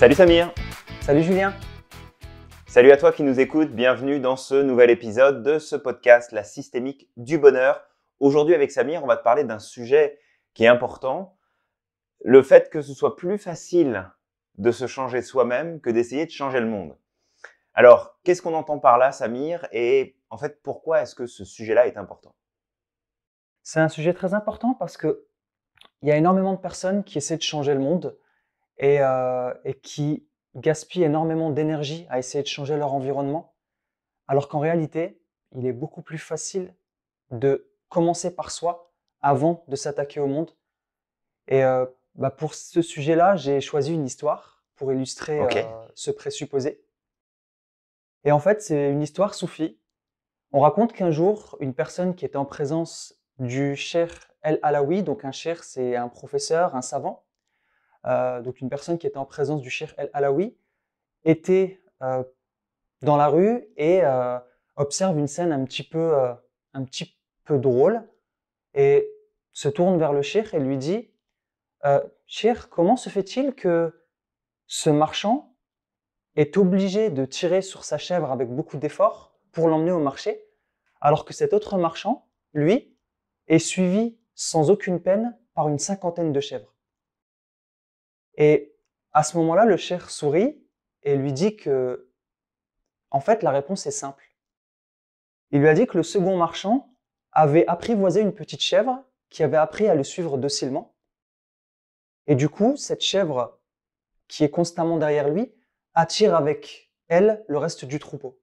Salut Samir Salut Julien Salut à toi qui nous écoutes, bienvenue dans ce nouvel épisode de ce podcast La systémique du bonheur. Aujourd'hui avec Samir, on va te parler d'un sujet qui est important, le fait que ce soit plus facile de se changer soi-même que d'essayer de changer le monde. Alors, qu'est-ce qu'on entend par là, Samir Et en fait, pourquoi est-ce que ce sujet-là est important C'est un sujet très important parce que il y a énormément de personnes qui essaient de changer le monde, et, euh, et qui gaspillent énormément d'énergie à essayer de changer leur environnement, alors qu'en réalité, il est beaucoup plus facile de commencer par soi avant de s'attaquer au monde. Et euh, bah, pour ce sujet-là, j'ai choisi une histoire pour illustrer euh, ce présupposé. Et en fait, c'est une histoire soufie. On raconte qu'un jour, une personne qui était en présence du cher El Alawi, donc un cher, c'est un professeur, un savant, euh, donc une personne qui était en présence du Cheikh El Alawi, était euh, dans la rue et euh, observe une scène un petit peu, un petit peu drôle et se tourne vers le Cheikh et lui dit Cheikh, comment se fait-il que ce marchand est obligé de tirer sur sa chèvre avec beaucoup d'efforts pour l'emmener au marché, alors que cet autre marchand, lui, est suivi sans aucune peine par une cinquantaine de chèvres et à ce moment-là, le cher sourit et lui dit que, en fait, la réponse est simple. Il lui a dit que le second marchand avait apprivoisé une petite chèvre qui avait appris à le suivre docilement. Et du coup, cette chèvre, qui est constamment derrière lui, attire avec elle le reste du troupeau.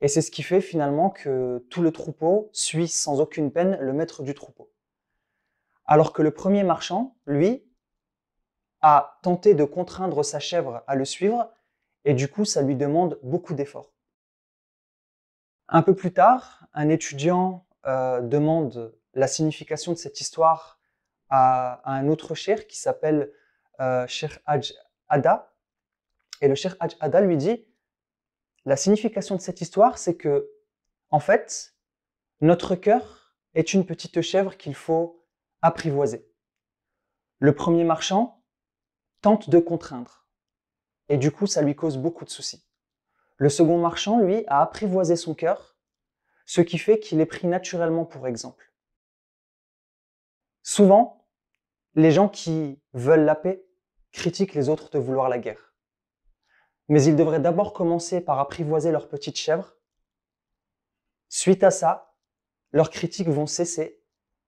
Et c'est ce qui fait finalement que tout le troupeau suit sans aucune peine le maître du troupeau. Alors que le premier marchand, lui, à tenter de contraindre sa chèvre à le suivre, et du coup, ça lui demande beaucoup d'efforts. Un peu plus tard, un étudiant euh, demande la signification de cette histoire à, un autre cher qui s'appelle euh, Ada. Et le Cheikh Haj Ada lui dit La signification de cette histoire, c'est que, en fait, notre cœur est une petite chèvre qu'il faut apprivoiser. Le premier marchand tente de contraindre. Et du coup, ça lui cause beaucoup de soucis. Le second marchand, lui, a apprivoisé son cœur, ce qui fait qu'il est pris naturellement pour exemple. Souvent, les gens qui veulent la paix critiquent les autres de vouloir la guerre. Mais ils devraient d'abord commencer par apprivoiser leur petite chèvre. Suite à ça, leurs critiques vont cesser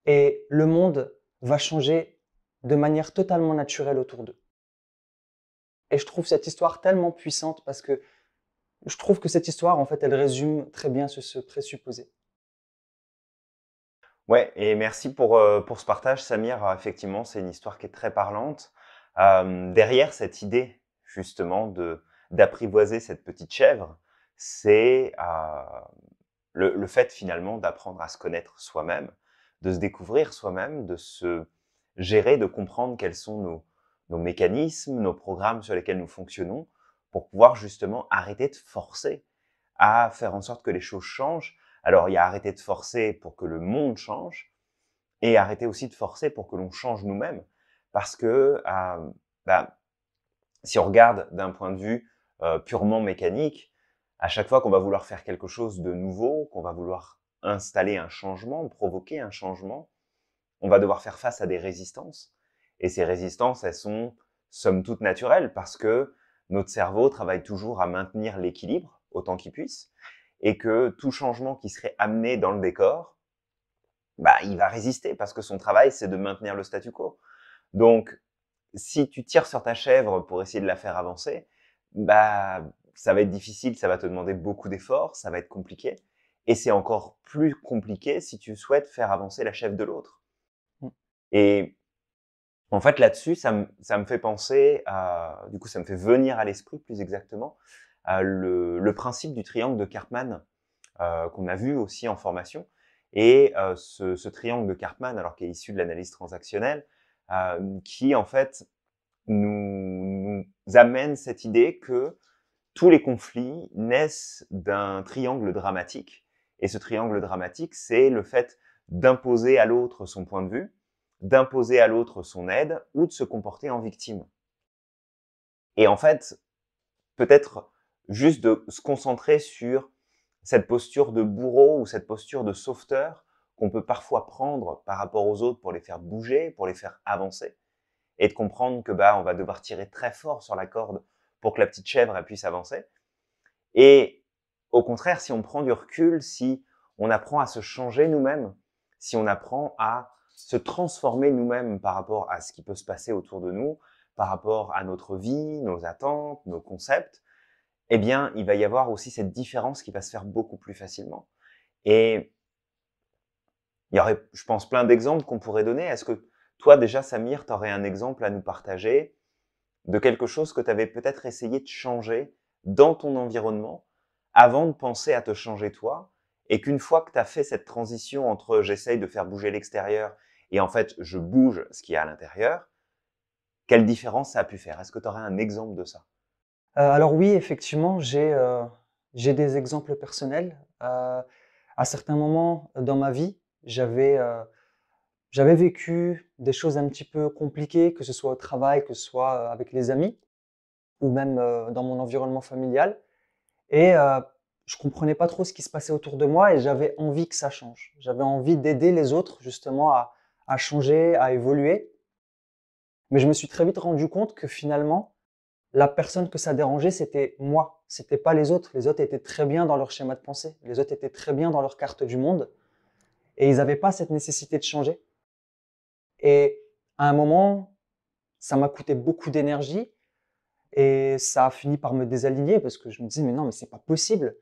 et le monde va changer de manière totalement naturelle autour d'eux. Et je trouve cette histoire tellement puissante parce que je trouve que cette histoire, en fait, elle résume très bien ce, ce présupposé. Ouais, et merci pour, euh, pour ce partage, Samir. Ah, effectivement, c'est une histoire qui est très parlante. Euh, derrière cette idée, justement, de d'apprivoiser cette petite chèvre, c'est euh, le, le, fait finalement d'apprendre à se connaître soi-même, de se découvrir soi-même, de se gérer, de comprendre quels sont nos, nos mécanismes, nos programmes sur lesquels nous fonctionnons, pour pouvoir justement arrêter de forcer à faire en sorte que les choses changent. Alors il y a arrêter de forcer pour que le monde change, et arrêter aussi de forcer pour que l'on change nous-mêmes. Parce que euh, bah, si on regarde d'un point de vue euh, purement mécanique, à chaque fois qu'on va vouloir faire quelque chose de nouveau, qu'on va vouloir installer un changement, provoquer un changement, on va devoir faire face à des résistances. Et ces résistances, elles sont somme toute naturelles parce que notre cerveau travaille toujours à maintenir l'équilibre autant qu'il puisse et que tout changement qui serait amené dans le décor, bah, il va résister parce que son travail, c'est de maintenir le statu quo. Donc, si tu tires sur ta chèvre pour essayer de la faire avancer, bah, ça va être difficile, ça va te demander beaucoup d'efforts, ça va être compliqué. Et c'est encore plus compliqué si tu souhaites faire avancer la chèvre de l'autre. Mm. Et en fait, là-dessus, ça, me, fait penser à, du coup, ça me fait venir à l'esprit plus exactement, le, principe du triangle de Karpman euh, qu'on a vu aussi en formation. Et euh, ce, triangle de Karpman, alors qu'il est issu de l'analyse transactionnelle, euh, qui en fait nous, amène cette idée que tous les conflits naissent d'un triangle dramatique. Et ce triangle dramatique, c'est le fait d'imposer à l'autre son point de vue, d'imposer à l'autre son aide ou de se comporter en victime. Et en fait, peut-être juste de se concentrer sur cette posture de bourreau ou cette posture de sauveteur qu'on peut parfois prendre par rapport aux autres pour les faire bouger, pour les faire avancer, et de comprendre que bah on va devoir tirer très fort sur la corde pour que la petite chèvre puisse avancer. Et au contraire, si on prend du recul, si on apprend à se changer nous-mêmes, si on apprend à se transformer nous-mêmes par rapport à ce qui peut se passer autour de nous, par rapport à notre vie, nos attentes, nos concepts, eh bien, il va y avoir aussi cette différence qui va se faire beaucoup plus facilement. Et il y aurait, je pense, plein d'exemples qu'on pourrait donner. Est-ce que toi, déjà, Samir, tu aurais un exemple à nous partager de quelque chose que tu avais peut-être essayé de changer dans ton environnement avant de penser à te changer toi et qu'une fois que tu as fait cette transition entre j'essaye de faire bouger l'extérieur et en fait je bouge ce qui est à l'intérieur, quelle différence ça a pu faire Est-ce que tu aurais un exemple de ça euh, Alors oui, effectivement, j'ai euh, des exemples personnels. Euh, à certains moments dans ma vie, j'avais j'avais vécu des choses un petit peu compliquées, que ce soit au travail, que ce soit avec les amis, ou même dans mon environnement familial. Et je comprenais pas trop ce qui se passait autour de moi et j'avais envie que ça change. J'avais envie d'aider les autres justement à, changer, à évoluer. Mais je me suis très vite rendu compte que finalement, la personne que ça dérangeait, c'était moi. C'était pas les autres. Les autres étaient très bien dans leur schéma de pensée. Les autres étaient très bien dans leur carte du monde. Et ils n'avaient pas cette nécessité de changer. Et à un moment, ça m'a coûté beaucoup d'énergie. Et ça a fini par me désaligner parce que je me disais « mais non, mais c'est pas possible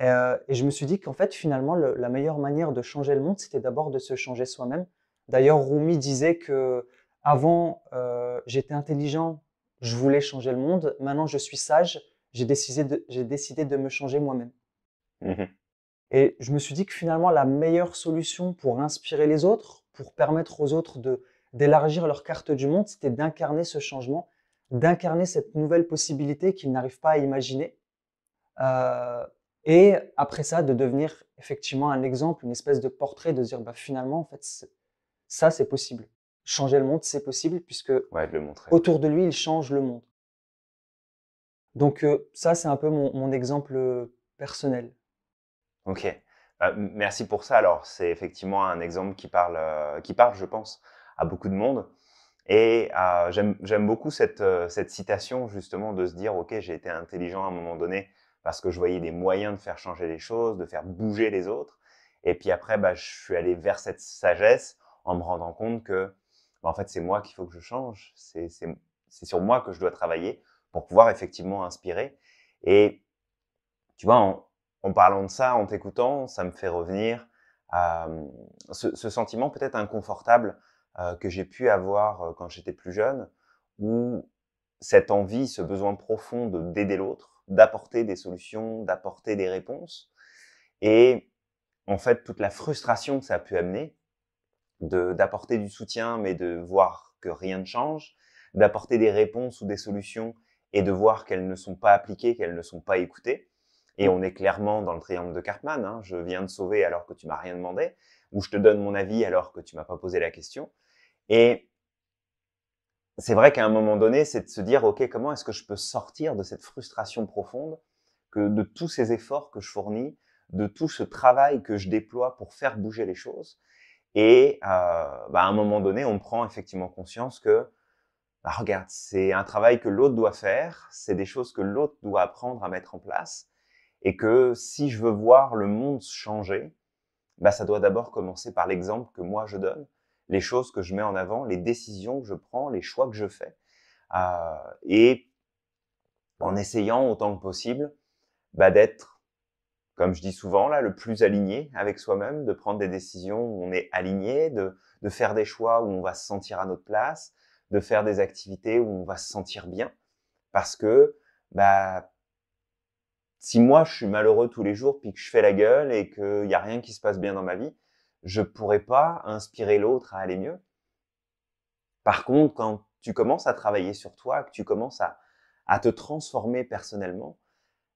euh, et, je me suis dit qu'en fait, finalement, la meilleure manière de changer le monde, c'était d'abord de se changer soi-même. D'ailleurs, Rumi disait que avant, euh, j'étais intelligent, je voulais changer le monde. Maintenant, je suis sage, j'ai décidé de, j'ai décidé de me changer moi-même. Mmh et je me suis dit que finalement, la meilleure solution pour inspirer les autres, pour permettre aux autres de, d'élargir leur carte du monde, c'était d'incarner ce changement, d'incarner cette nouvelle possibilité qu'ils n'arrivent pas à imaginer. Euh, et après ça, de devenir effectivement un exemple, une espèce de portrait, de dire bah, finalement, en fait, ça, c'est possible. Changer le monde, c'est possible, puisque le autour de lui, il change le monde. Donc euh, ça, c'est un peu mon, mon exemple euh, personnel. Ok, euh, merci pour ça. Alors, c'est effectivement un exemple qui parle, qui parle, je pense, à beaucoup de monde. Et j'aime beaucoup cette, cette, citation, justement, de se dire, ok, j'ai été intelligent à un moment donné, parce que je voyais des moyens de faire changer les choses, de faire bouger les autres. Et puis après, bah, je suis allé vers cette sagesse en me rendant compte que, bah, en fait, c'est moi qu'il faut que je change. C'est sur moi que je dois travailler pour pouvoir effectivement inspirer. Et tu vois, en, en parlant de ça, en t'écoutant, ça me fait revenir à euh, ce, ce sentiment peut-être inconfortable euh, que j'ai pu avoir euh, quand j'étais plus jeune, ou cette envie, ce besoin profond d'aider l'autre, d'apporter des solutions, d'apporter des réponses. Et en fait, toute la frustration que ça a pu amener, d'apporter du soutien, mais de voir que rien ne change, d'apporter des réponses ou des solutions et de voir qu'elles ne sont pas appliquées, qu'elles ne sont pas écoutées. Et on est clairement dans le triangle de Cartman. Hein. Je viens de sauver alors que tu m'as rien demandé, ou je te donne mon avis alors que tu m'as pas posé la question. Et c'est vrai qu'à un moment donné, c'est de se dire, OK, comment est-ce que je peux sortir de cette frustration profonde, que de tous ces efforts que je fournis, de tout ce travail que je déploie pour faire bouger les choses. Et euh, bah, à un moment donné, on prend effectivement conscience que, bah, regarde, c'est un travail que l'autre doit faire, c'est des choses que l'autre doit apprendre à mettre en place, et que si je veux voir le monde changer, bah, ça doit d'abord commencer par l'exemple que moi je donne, les choses que je mets en avant, les décisions que je prends, les choix que je fais. Euh, et en essayant autant que possible bah, d'être, comme je dis souvent, là, le plus aligné avec soi-même, de prendre des décisions où on est aligné, de, faire des choix où on va se sentir à notre place, de faire des activités où on va se sentir bien. Parce que bah, si moi je suis malheureux tous les jours, puis que je fais la gueule et qu'il n'y a rien qui se passe bien dans ma vie, je pourrais pas inspirer l'autre à aller mieux. Par contre, quand tu commences à travailler sur toi, que tu commences à, te transformer personnellement,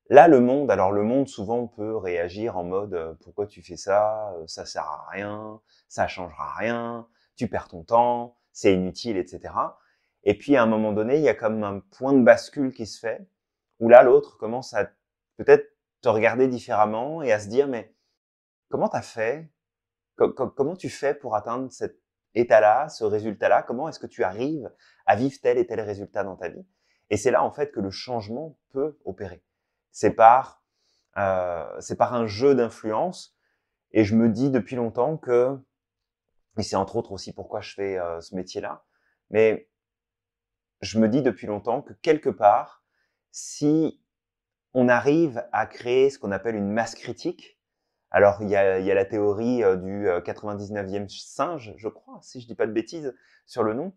là, le monde, alors le monde souvent peut réagir en mode euh, pourquoi tu fais ça, euh, ça sert à rien, ça changera rien, tu perds ton temps, c'est inutile, etc. Et puis à un moment donné, il y a comme un point de bascule qui se fait, où là, l'autre commence à peut-être te regarder différemment et à se dire mais comment t'as fait comment tu fais pour atteindre cet état-là, ce résultat-là Comment est-ce que tu arrives à vivre tel et tel résultat dans ta vie Et c'est là, en fait, que le changement peut opérer. C'est par, euh, par un jeu d'influence. Et je me dis depuis longtemps que, et c'est entre autres aussi pourquoi je fais euh, ce métier-là, mais je me dis depuis longtemps que quelque part, si on arrive à créer ce qu'on appelle une masse critique, alors, il y a, la théorie euh, du 99e euh, singe, je crois, si je ne dis pas de bêtises sur le nom,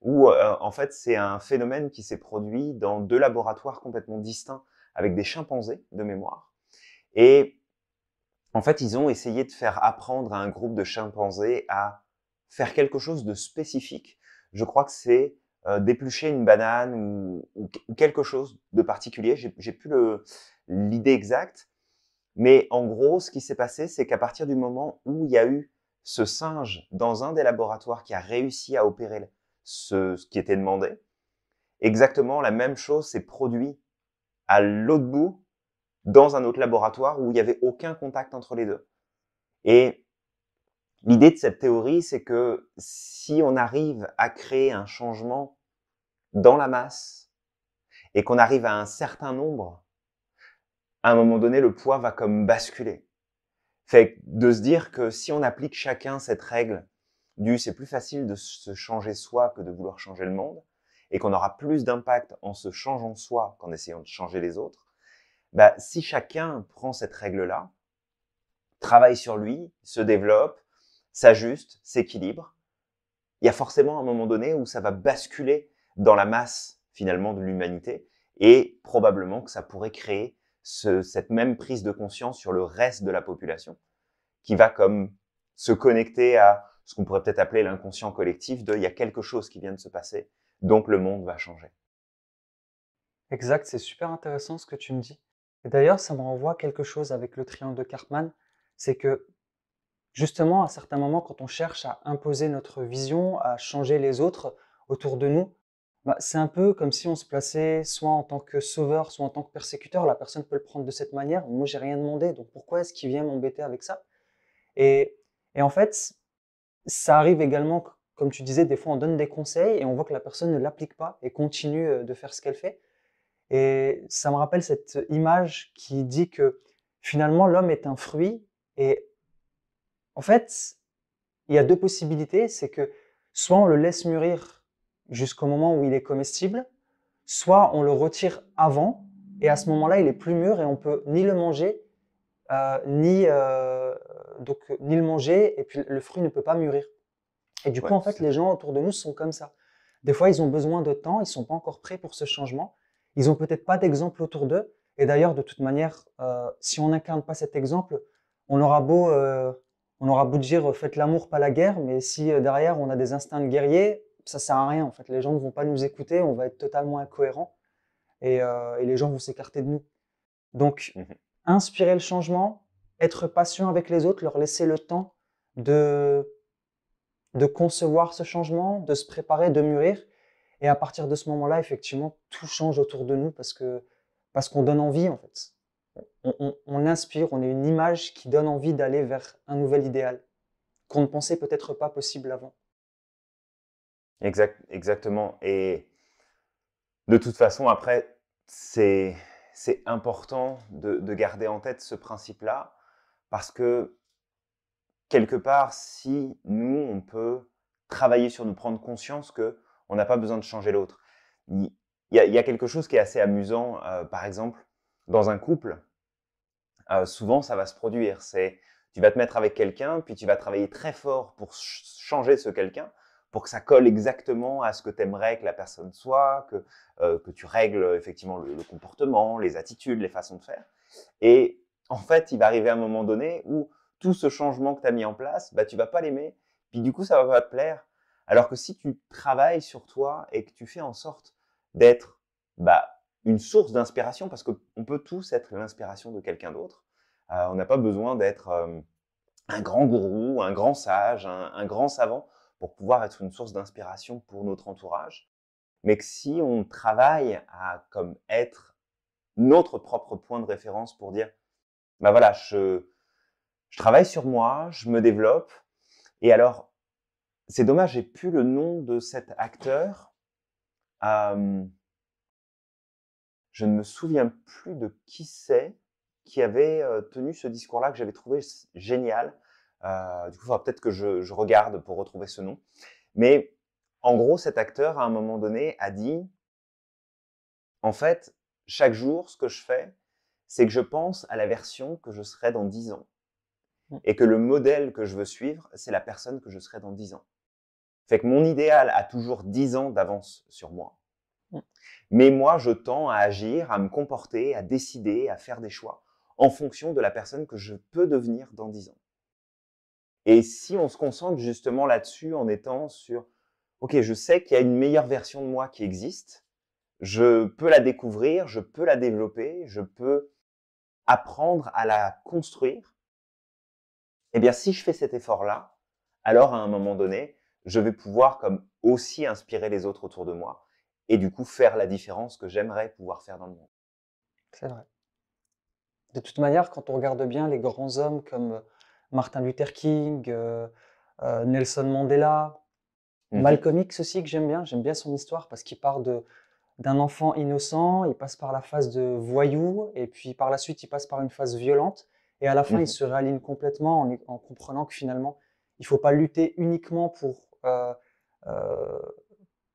où euh, en fait, c'est un phénomène qui s'est produit dans deux laboratoires complètement distincts avec des chimpanzés de mémoire. Et en fait, ils ont essayé de faire apprendre à un groupe de chimpanzés à faire quelque chose de spécifique. Je crois que c'est d'éplucher une banane ou, quelque chose de particulier. J'ai plus l'idée exacte, mais en gros, ce qui s'est passé, c'est qu'à partir du moment où il y a eu ce singe dans un des laboratoires qui a réussi à opérer ce, qui était demandé, exactement la même chose s'est produit à l'autre bout, dans un autre laboratoire où il n'y avait aucun contact entre les deux. Et l'idée de cette théorie, c'est que si on arrive à créer un changement dans la masse et qu'on arrive à un certain nombre, à un moment donné, le poids va comme basculer. Fait de se dire que si on applique chacun cette règle du c'est plus facile de se changer soi que de vouloir changer le monde, et qu'on aura plus d'impact en se changeant soi qu'en essayant de changer les autres, bah, si chacun prend cette règle-là, travaille sur lui, se développe, s'ajuste, s'équilibre, il y a forcément un moment donné où ça va basculer dans la masse finalement de l'humanité, et probablement que ça pourrait créer cette même prise de conscience sur le reste de la population, qui va comme se connecter à ce qu'on pourrait peut-être appeler l'inconscient collectif de il y a quelque chose qui vient de se passer, donc le monde va changer. Exact, c'est super intéressant ce que tu me dis. Et d'ailleurs, ça me renvoie quelque chose avec le triangle de Cartman, c'est que justement, à certains moments, quand on cherche à imposer notre vision, à changer les autres autour de nous, bah, c'est un peu comme si on se plaçait soit en tant que sauveur, soit en tant que persécuteur. La personne peut le prendre de cette manière. Moi, j'ai rien demandé, donc pourquoi est-ce qu'il vient m'embêter avec ça et, en fait, ça arrive également, comme tu disais, des fois on donne des conseils et on voit que la personne ne l'applique pas et continue euh, de faire ce qu'elle fait. Et ça me rappelle cette image qui dit que finalement l'homme est un fruit et en fait, il y a deux possibilités, c'est que soit on le laisse mûrir jusqu'au moment où il est comestible, soit on le retire avant, et à ce moment-là, il est plus mûr et on peut ni le manger, euh, ni, euh, donc, ni le manger, et puis le fruit ne peut pas mûrir. Et du coup, en fait, les gens autour de nous sont comme ça. Des fois, ils ont besoin de temps, ils ne sont pas encore prêts pour ce changement, ils n'ont peut-être pas d'exemple autour d'eux, et d'ailleurs, de toute manière, euh, si on n'incarne pas cet exemple, on aura beau, on aura beau dire faites l'amour, pas la guerre, mais si derrière on a des instincts de guerrier, ça sert à rien en fait. Les gens ne vont pas nous écouter, on va être totalement incohérent euh, et, les gens vont s'écarter de nous. Donc, mmh inspirer le changement, être patient avec les autres, leur laisser le temps de, de concevoir ce changement, de se préparer, de mûrir. Et à partir de ce moment-là, effectivement, tout change autour de nous parce que parce qu'on donne envie en fait. on, inspire, on est une image qui donne envie d'aller vers un nouvel idéal qu'on ne pensait peut-être pas possible avant exactement. Et de toute façon, après, c'est important de, de, garder en tête ce principe-là, parce que quelque part, si nous, on peut travailler sur nous, prendre conscience que on n'a pas besoin de changer l'autre. Il y, a quelque chose qui est assez amusant, euh, par exemple, dans un couple, euh, souvent ça va se produire. C'est tu vas te mettre avec quelqu'un, puis tu vas travailler très fort pour changer ce quelqu'un, pour que ça colle exactement à ce que tu aimerais que la personne soit, que, euh, tu règles effectivement le, comportement, les attitudes, les façons de faire. Et en fait, il va arriver un moment donné où tout ce changement que tu as mis en place, bah, tu vas pas l'aimer, puis du coup, ça va pas te plaire. Alors que si tu travailles sur toi et que tu fais en sorte d'être bah, une source d'inspiration, parce qu'on peut tous être l'inspiration de quelqu'un d'autre, euh, on n'a pas besoin d'être euh, un grand gourou, un grand sage, un grand savant pour pouvoir être une source d'inspiration pour notre entourage, mais que si on travaille à comme être notre propre point de référence pour dire, bah voilà, je, travaille sur moi, je me développe, et alors, c'est dommage, j'ai plus le nom de cet acteur. Euh, je ne me souviens plus de qui c'est qui avait euh, tenu ce discours-là que j'avais trouvé génial. Euh, du coup, il faudra peut-être que je, regarde pour retrouver ce nom. Mais en gros, cet acteur, à un moment donné, a dit, en fait, chaque jour, ce que je fais, c'est que je pense à la version que je serai dans 10 ans. Mmh. Et que le modèle que je veux suivre, c'est la personne que je serai dans 10 ans. Fait que mon idéal a toujours 10 ans d'avance sur moi. Mmh. Mais moi, je tends à agir, à me comporter, à décider, à faire des choix en fonction de la personne que je peux devenir dans 10 ans. Et si on se concentre justement là-dessus en étant sur, OK, je sais qu'il y a une meilleure version de moi qui existe, je peux la découvrir, je peux la développer, je peux apprendre à la construire, eh bien si je fais cet effort-là, alors à un moment donné, je vais pouvoir comme aussi inspirer les autres autour de moi et du coup faire la différence que j'aimerais pouvoir faire dans le monde. C'est vrai. De toute manière, quand on regarde bien les grands hommes comme Martin Luther King, euh, euh, Nelson Mandela, mhm. Malcolm X aussi que j'aime bien. J'aime bien son histoire parce qu'il part d'un enfant innocent, il passe par la phase de voyou, et puis par la suite, il passe par une phase violente, et à la fin, il mhm. se réaligne complètement en, comprenant que finalement, il faut pas lutter uniquement pour, euh,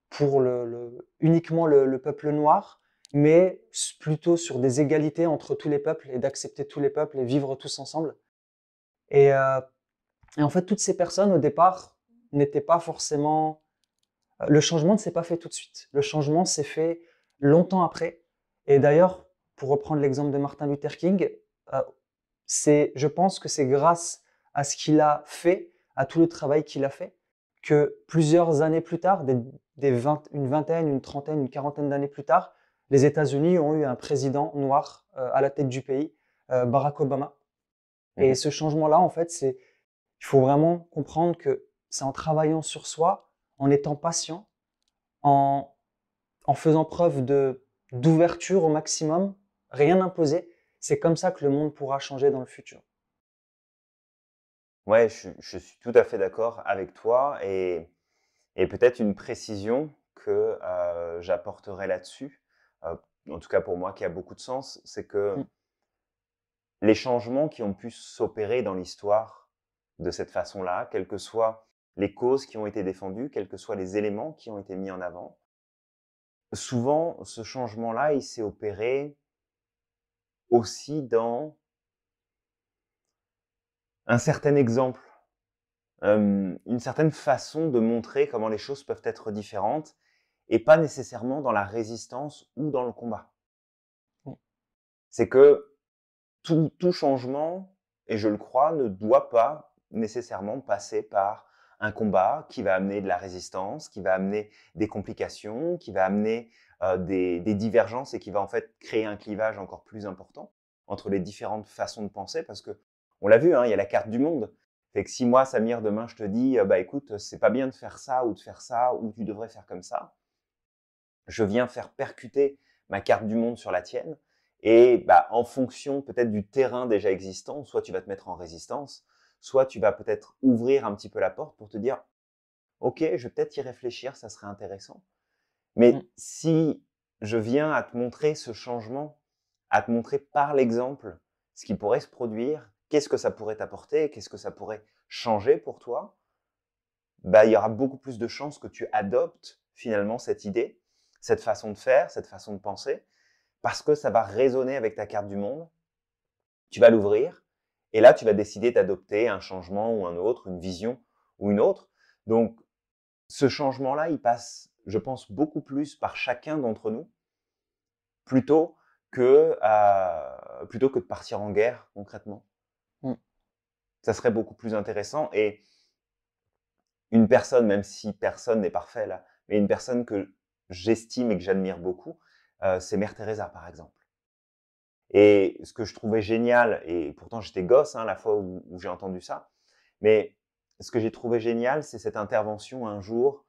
pour le, uniquement le, peuple noir, mais plutôt sur des égalités entre tous les peuples, et d'accepter tous les peuples et vivre tous ensemble. Euh, et, en fait, toutes ces personnes, au départ, n'étaient pas forcément... Euh, le changement ne s'est pas fait tout de suite. Le changement s'est fait longtemps après. Et d'ailleurs, pour reprendre l'exemple de Martin Luther King, euh, je pense que c'est grâce à ce qu'il a fait, à tout le travail qu'il a fait, que plusieurs années plus tard, des, une vingtaine, une trentaine, une quarantaine d'années plus tard, les États-Unis ont eu un président noir à la tête du pays, Barack Obama, et mmh ce changement-là, en fait, c'est il faut vraiment comprendre que c'est en travaillant sur soi, en étant patient, en, en faisant preuve de d'ouverture au maximum, rien imposer. C'est comme ça que le monde pourra changer dans le futur. Ouais, je, suis tout à fait d'accord avec toi et, peut-être une précision que euh, j'apporterai là-dessus, euh, en tout cas pour moi qui a beaucoup de sens, c'est que mmh les changements qui ont pu s'opérer dans l'histoire de cette façon-là, quelles que soient les causes qui ont été défendues, quels que soient les éléments qui ont été mis en avant. Souvent, ce changement-là, il s'est opéré aussi dans un certain exemple, euh, une certaine façon de montrer comment les choses peuvent être différentes et pas nécessairement dans la résistance ou dans le combat. C'est que tout, changement, et je le crois, ne doit pas nécessairement passer par un combat qui va amener de la résistance, qui va amener des complications, qui va amener euh, des, divergences et qui va en fait créer un clivage encore plus important entre les différentes façons de penser, parce que on l'a vu, hein, il y a la carte du monde. Fait que si moi, Samir, demain, je te dis, euh, bah écoute, c'est pas bien de faire ça ou de faire ça ou tu devrais faire comme ça, je viens faire percuter ma carte du monde sur la tienne. Et bah, en fonction peut-être du terrain déjà existant, soit tu vas te mettre en résistance, soit tu vas peut-être ouvrir un petit peu la porte pour te dire, OK, je vais peut-être y réfléchir, ça serait intéressant. Mais mmh. si je viens à te montrer ce changement, à te montrer par l'exemple ce qui pourrait se produire, qu'est-ce que ça pourrait t'apporter, qu'est-ce que ça pourrait changer pour toi, bah, il y aura beaucoup plus de chances que tu adoptes finalement cette idée, cette façon de faire, cette façon de penser, parce que ça va résonner avec ta carte du monde. Tu vas l'ouvrir et là, tu vas décider d'adopter un changement ou un autre, une vision ou une autre. Donc, ce changement-là, il passe, je pense, beaucoup plus par chacun d'entre nous plutôt que, euh, plutôt que de partir en guerre concrètement. Mm. Ça serait beaucoup plus intéressant et une personne, même si personne n'est parfait là, mais une personne que j'estime et que j'admire beaucoup, euh, c'est Mère Teresa, par exemple. Et ce que je trouvais génial, et pourtant j'étais gosse hein, la fois où, j'ai entendu ça, mais ce que j'ai trouvé génial, c'est cette intervention un jour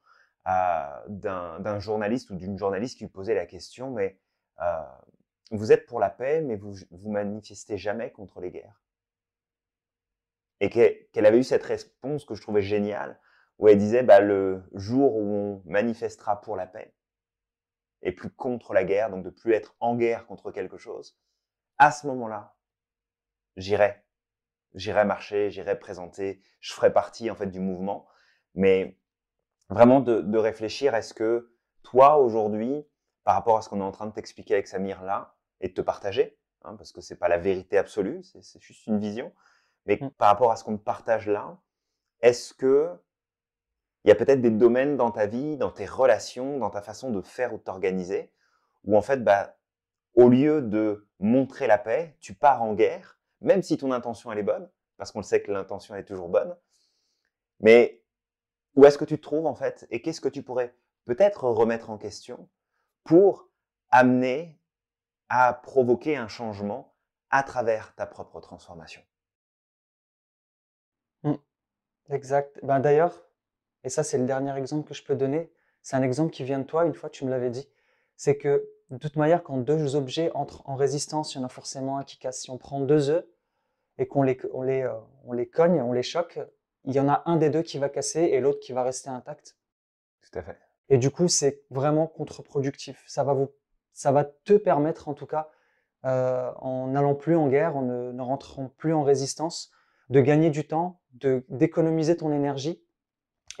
euh, d'un journaliste ou d'une journaliste qui posait la question, mais euh, vous êtes pour la paix, mais vous, vous manifestez jamais contre les guerres. Et qu'elle avait eu cette réponse que je trouvais géniale, où elle disait, bah, le jour où on manifestera pour la paix, et plus contre la guerre, donc de plus être en guerre contre quelque chose, à ce moment-là, j'irai. J'irai marcher, j'irai présenter, je ferai partie en fait du mouvement. Mais vraiment de, réfléchir, est-ce que toi aujourd'hui, par rapport à ce qu'on est en train de t'expliquer avec Samir là, et de te partager, hein, parce que c'est pas la vérité absolue, c'est juste une vision, mais mm. par rapport à ce qu'on te partage là, est-ce que il y a peut-être des domaines dans ta vie, dans tes relations, dans ta façon de faire ou de t'organiser, où en fait, bah, au lieu de montrer la paix, tu pars en guerre, même si ton intention elle est bonne, parce qu'on le sait que l'intention est toujours bonne. Mais où est-ce que tu te trouves en fait Et qu'est-ce que tu pourrais peut-être remettre en question pour amener à provoquer un changement à travers ta propre transformation. Mmh. Exact. Ben, d'ailleurs, et ça, c'est le dernier exemple que je peux donner. C'est un exemple qui vient de toi, une fois tu me l'avais dit. C'est que, de toute manière, quand deux objets entrent en résistance, il y en a forcément un qui casse. Si on prend deux œufs et qu'on les, on les, euh, on les cogne, on les choque, il y en a un des deux qui va casser et l'autre qui va rester intact. Tout à fait. Et du coup, c'est vraiment contre-productif. Ça va vous, ça va te permettre, en tout cas, euh, en n'allant plus en guerre, en ne, rentrant plus en résistance, de gagner du temps, d'économiser ton énergie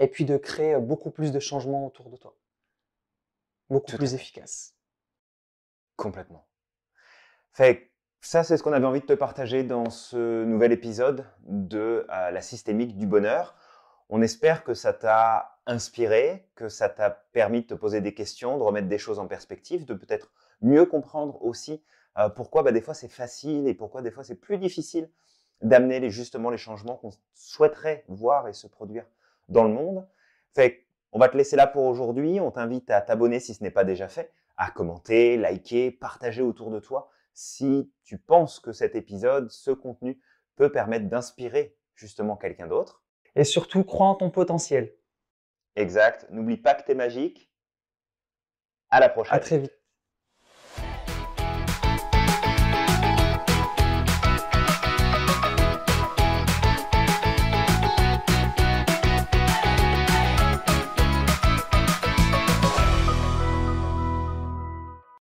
et puis de créer beaucoup plus de changements autour de toi. Beaucoup plus efficace. Complètement. ça, c'est ce qu'on avait envie de te partager dans ce nouvel épisode de euh, la systémique du bonheur. On espère que ça t'a inspiré, que ça t'a permis de te poser des questions, de remettre des choses en perspective, de peut-être mieux comprendre aussi euh, pourquoi bah, des fois c'est facile et pourquoi des fois c'est plus difficile d'amener justement les changements qu'on souhaiterait voir et se produire dans le monde. Fait on va te laisser là pour aujourd'hui. On t'invite à t'abonner si ce n'est pas déjà fait, à commenter, liker, partager autour de toi si tu penses que cet épisode, ce contenu peut permettre d'inspirer justement quelqu'un d'autre. Et surtout, crois en ton potentiel. Exact. N'oublie pas que tu es magique. À la prochaine. À très vite.